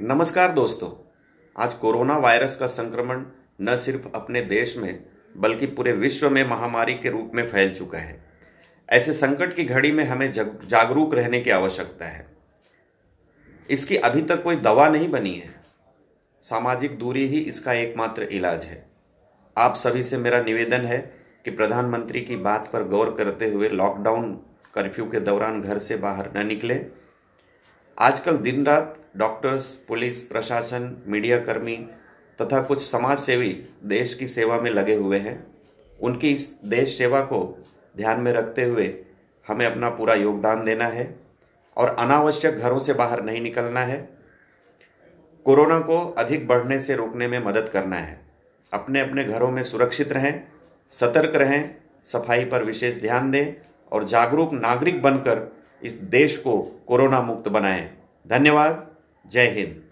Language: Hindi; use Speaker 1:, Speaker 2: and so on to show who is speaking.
Speaker 1: नमस्कार दोस्तों आज कोरोना वायरस का संक्रमण न सिर्फ अपने देश में बल्कि पूरे विश्व में महामारी के रूप में फैल चुका है ऐसे संकट की घड़ी में हमें जागरूक रहने की आवश्यकता है इसकी अभी तक कोई दवा नहीं बनी है सामाजिक दूरी ही इसका एकमात्र इलाज है आप सभी से मेरा निवेदन है कि प्रधानमंत्री की बात पर गौर करते हुए लॉकडाउन कर्फ्यू के दौरान घर से बाहर न निकलें आजकल दिन रात डॉक्टर्स पुलिस प्रशासन मीडियाकर्मी तथा कुछ समाज सेवी देश की सेवा में लगे हुए हैं उनकी इस देश सेवा को ध्यान में रखते हुए हमें अपना पूरा योगदान देना है और अनावश्यक घरों से बाहर नहीं निकलना है कोरोना को अधिक बढ़ने से रोकने में मदद करना है अपने अपने घरों में सुरक्षित रहें सतर्क रहें सफाई पर विशेष ध्यान दें और जागरूक नागरिक बनकर इस देश को कोरोना मुक्त बनाएं धन्यवाद जय हिंद